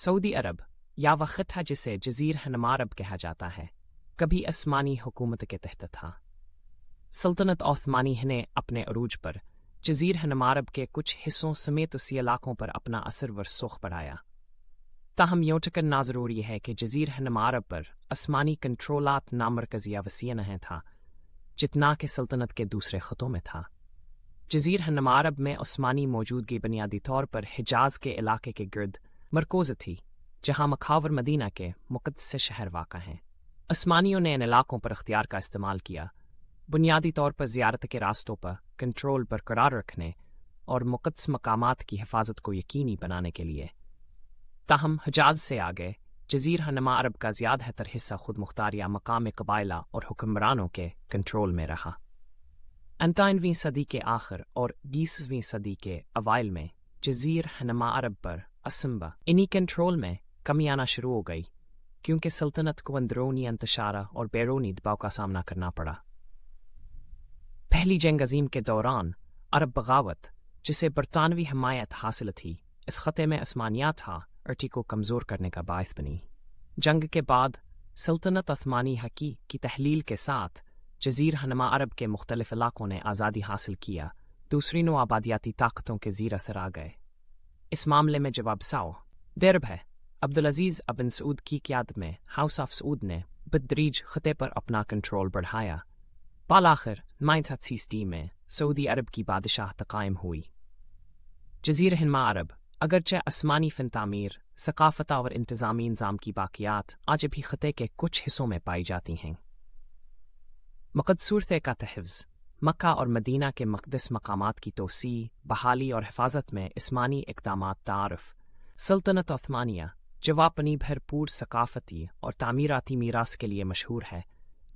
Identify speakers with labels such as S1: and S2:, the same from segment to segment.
S1: Saudi अरब या वह जिसे जजीर हनमा अरब कहा जाता है कभी आसमानी हुकूमत के तहत था सल्तनत ओस्मानी ने अपने अरूज पर जजीर हनमारब के कुछ हिस्सों समेत उसी इलाकों पर अपना असर वरसोख बढ़ाया ताहम योटकन ना ज़रूरी है कि जजीर हनमारब पर आसमानी कंट्रोलात नामरकजिया वसी नहीं था जितना के सल्तनत के दूसरे ख़तों में था जजीर हनमारब में ओस्मानी मौजूदगी बुनियादी तौर पर हिजाज के इलाके के गर्द मरकोज थी जहां मखावर मदीना के मुकदस शहर वाक़ हैं आसमानियों ने इन इलाकों पर अख्तियार का इस्तेमाल किया बुनियादी तौर पर जियारत के रास्तों पर कंट्रोल बरकरार रखने और मुकदस मकाम की हिफाजत को यकीनी बनाने के लिए ताहम हजाज से आगे जजीर हनमा अरब का ज्यादा तर हिस्सा खुद मुख्तार या मकाम कबायला और हुक्मरानों के कंट्रोल में रहा अंतानवीं सदी के आखिर और बीसवीं सदी के अवाइल में जजीर हनमा अरब पर असम्बा इन्हीं कंट्रोल में कमी आना शुरू हो गई क्योंकि सल्तनत को अंदरूनी अंतशारा और बैरूनी दबाव का सामना करना पड़ा पहली जंग अजीम के दौरान अरब बगावत जिसे बरतानवी हमायत हासिल थी इस ख़ते में असमानिया था अर्टी को कमज़ोर करने का बायस बनी जंग के बाद सल्तनत असमानी हकी की तहलील के साथ जजीर हनमा अरब के मुख्तलिफ इलाकों ने आज़ादी हासिल किया दूसरी नो आबादियाती ताकतों के जीर असर आ गए इस मामले में जवाब साओ देरब है अब्दुल अजीज अबिन सऊद की क्याद में हाउस ऑफ सऊद ने बदरीज खते पर अपना कंट्रोल बढ़ाया बालाखिर नाइनसा सीस्टी में सऊदी अरब की बादशाह तकायम हुई जजीर हिमा अरब अगरचे आसमानी फिन तमीर सकाफता और इंतज़ामी इंजाम की बाक़ियात आज भी ख़ते के कुछ हिस्सों में पाई जाती हैं मकदसूरते का तहफ़ मक्का और मदीना के मकदस मकाम की तोसी बहाली और हिफाजत में इसमानी इकदाम तारफ सल्तनत ओस्मानिया जो अपनी भरपूर सकाफती और तामीराती मीरास के लिए मशहूर है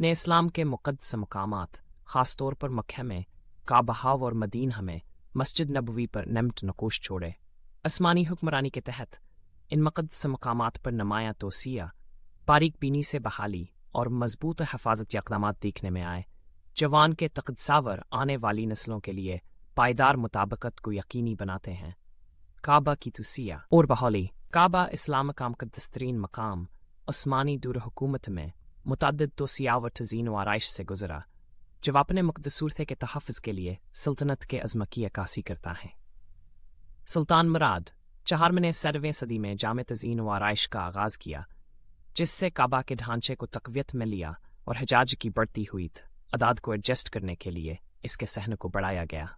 S1: ने इस्लाम के मुकदस मकाम ख़ास तौर पर मक्ह में काबहाव और मदीना में मस्जिद नबवी पर नमट नकोश छोड़े आसमानी हुक्मरानी के तहत इन मकदस मकाम पर नमाया तोसिया बारीक बीनी से बहाली और मजबूत हफाजती अकदाम देखने में आए जवान के तकदसावर आने वाली नस्लों के लिए पायदार मुताबकत को यकीनी बनाते हैं काबा की तुसिया और बहौली काबा इस्लाम का मुकदस्तरीन मकाम ओस्मानी दूर हुकूमत में मुतद तोसिया व तजीन व आरइश से गुजरा जब अपने मुकदसूरते के तहफ़ के लिए सल्तनत के अजम की अक्सी करता है सुल्तान मुराद चार ने सरवें सदी में जाम तजीन व आरइश का आगाज़ किया जिससे काबा के ढांचे को तकवीत में लिया और हजाज की बढ़ती हुई थी अदाद को एडजस्ट करने के लिए इसके सहन को बढ़ाया गया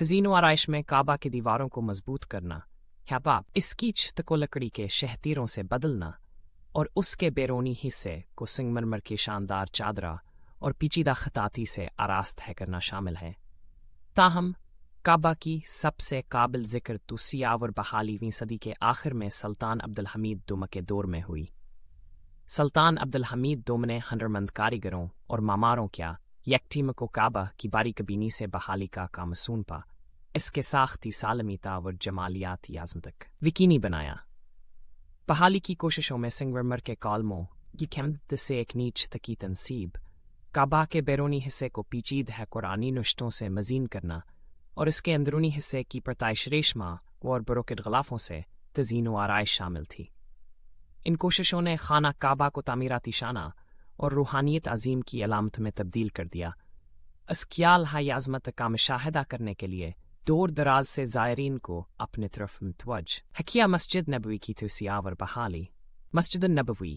S1: तजीनो आरइश में काबा की दीवारों को मजबूत करना या बाप इस कीचत को लकड़ी के शहतीरों से बदलना और उसके बैरूनी हिस्से को सिंगमरमर की शानदार चादरा और पीचीदा खताती से आरास्त है करना शामिल है ताहम काबा की सबसे काबिल जिक्र तो सियावर बहालीवीं सदी के आखिर में सुल्तान अब्दुल हमीद दुमके दौर में हुई सल्तान अब्दुल हमीद दोम ने हनरमंद कारीगरों और मामारों क्या यकटीम को काबा की बारी कबीनी से बहाली का कामसून पा इसके साख्ती सालमीता व जमालियाती आजम तक विकीनी बनाया बहाली की कोशिशों में सिंगवरमर के कॉलमों की खेमद से एक नीच तकी तनसीब काबा के बैरूनी हिस्से को पीचीद है कुरानी नुश्तों से मजीन करना और इसके अंदरूनी हिस्से की प्रताइश रेशमा और बरोकट गलाफों से तजीन व आरइश शामिल थी इन कोशिशों ने खाना काबा को तमीराती शाना और रूहानियत अजीम की अलामत में तब्दील कर दिया अस्कियाल हाई आजमत का मुशाहिदा करने के लिए दूर दराज से ज़ायरीन को अपने तरफ मतवज हकिया मस्जिद नबवी की तोसियाव बहाली मस्जिद नबवी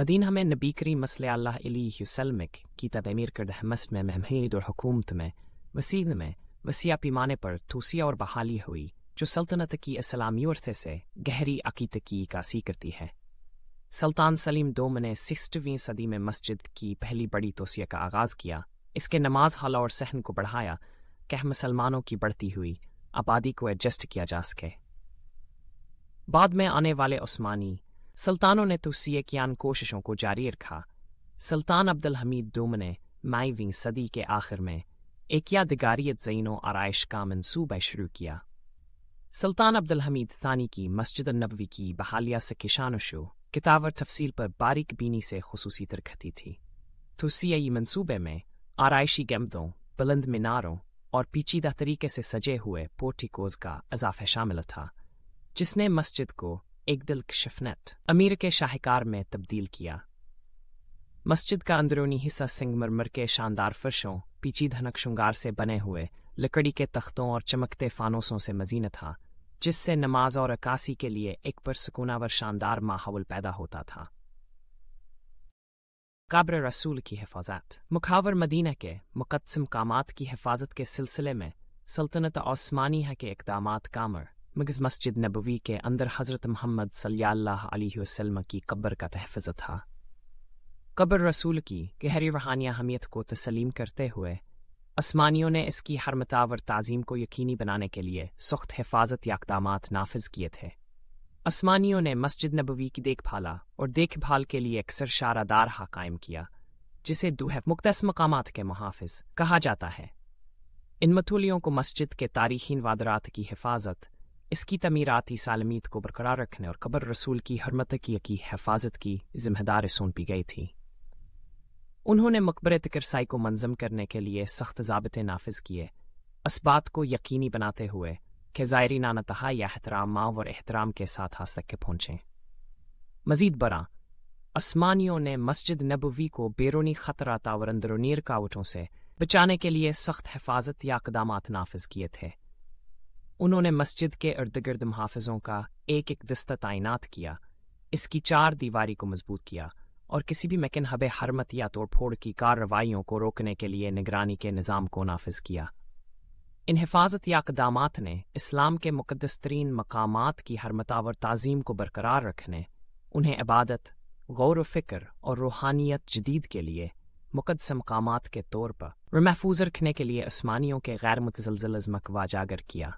S1: मदीना में नबी करी मसलमिक की तबीर करद हमस में महमीद और हुकूमत में वसीद में वसिया पीमाने पर तोसिया और बहाली हुई जो सल्तनत की इस्लामी अरसे से गहरी अकीदगी का सी करती है सुल्तान सलीम दोम ने सिस्टवीं सदी में मस्जिद की पहली बड़ी तोसी का आगाज़ किया इसके नमाज हाल और सहन को बढ़ाया कह मुसलमानों की बढ़ती हुई आबादी को एडजस्ट किया जा सके बाद में आने वाले उस्मानी सुल्तानों ने तोसी की आन कोशिशों को जारी रखा सुल्तान अब्दुल हमीद दोम ने माईवीं सदी के आखिर में एक दिगारियत जैनो आरइश का मनसूबा शुरू किया सुल्तान अब्दुल हमीद थानी की मस्जिद नबवी की बहालिया से किशानशो किताब और तफसील पर बारीक बीनी से खसूसी तरखती थी तोसीई मंसूबे में आरइशी गमदों बुलंद मीनारों और पीचीदा तरीके से सजे हुए पोर्टिकोज का अजाफा शामिल था जिसने मस्जिद को एक दिल शफनत अमीर के शाहकार में तब्दील किया मस्जिद का अंदरूनी हिस्सा सिंगमरमर के शानदार फर्शों पीची श्रृंगार से बने हुए लकड़ी के तख्तों और चमकते फानोसों से मजीन था जिससे नमाज और अक्कासी के लिए एक परसकूना व शानदार माहौल पैदा होता था काब्र रसूल की हिफाजत मुखावर मदीना के मुकदसम कामात की हिफाजत के सिलसिले में सल्तनत ओस्मानिया के इकदाम कामर मगज़ मस्जिद नबवी के अंदर हज़रत मोहम्मद वसल्लम की कब्र का तहफ़ था कब्र रसूल की गहरी रूहानिया हमियत को तस्लीम करते हुए आसमानियों ने इसकी हर मतावर ताज़ीम को यकीनी बनाने के लिए सख्त या अकदाम नाफिज किए थे आसमानियों ने मस्जिद नबवी की देखभाला और देखभाल के लिए अक्सर शारादार हा कायम किया जिसे दुहफ मुकदस मकाम के मुहाफ़ कहा जाता है इन मथोलियों को मस्जिद के तारीखी वादरात की हिफाजत इसकी तमीराती सालमीत को बरकरार रखने और कबर रसूल की हरमत की की हिफाजत की जिम्मेदार सौंपी गई थी उन्होंने मकबर तिकरसाई को मंजम करने के लिए सख्त जबते नाफिज किए इस बात को यकीनी बनाते हुए कि ज़ायरी नानतहा या एहतराम और एहतराम के साथ हाथ तक के पहुंचे मजीद बरा असमानियों ने मस्जिद नबवी को बैरूनी खतरा तावर अंदरूनी रुकावटों से बचाने के लिए सख्त हिफाजत या इकदाम नाफिज किए थे उन्होंने मस्जिद के इर्द गिर्द मुहाफिजों का एक एक दस्त तैनात किया इसकी चार दीवारी को मजबूत किया और किसी भी मकिन हब हरमत या तोड़फोड़ की कार्रवाइयों को रोकने के लिए निगरानी के निज़ाम को नाफिज किया इन हिफाजत या अकदाम ने इस्लाम के मुकदस तरीन मकाम की हरमतावर तज़ीम को बरकरार रखने उन्हें इबादत गौर फिक्र और रूहानियत जदीद के लिए मुकदस मकाम के तौर पर महफूज रखने के लिए आसमानियों के गैर मुतजलजल अजमक वाजागर किया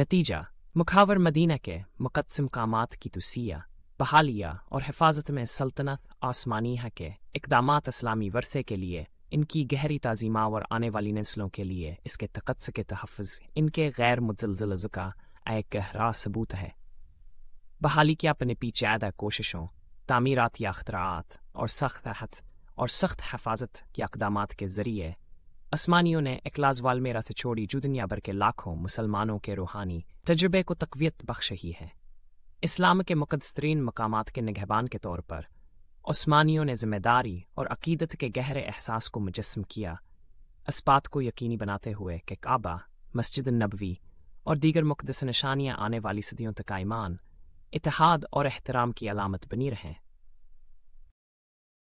S1: नतीजा मुखावर मदीना के मुकदस मकाम की तसिया बहालिया और हिफाजत में सल्तनत आसमानिया के इकदाम इस्लामी वर्से के लिए इनकी गहरी तज़ीमा और आने वाली नस्लों के लिए इसके तकदस के तहफ़ इनके गैर मुजलजल का एक गहरा सबूत है बहाली की अपने आदा कोशिशों तमीरती या अख्तरात और सख्त हथ और सख्त हफाजत के अकदाम के ज़रिए आसमानियों ने इकलाजवाल में रथ छोड़ी जो दुनिया भर के लाखों मुसलमानों के रूहानी तजुर्बे को तकवीत बख्श ही है इस्लाम के मुकदसरीन मकाम के निगहबान के तौर पर ओस्मानियों ने जिम्मेदारी और अकीदत के गहरे एहसास को मुजस्म किया इस्पात को यकीनी बनाते हुए कि काबा मस्जिद नबवी और दीगर मुकदस निशानियाँ आने वाली सदियों तक ईमान इतिहाद और एहतराम की अलामत बनी रहें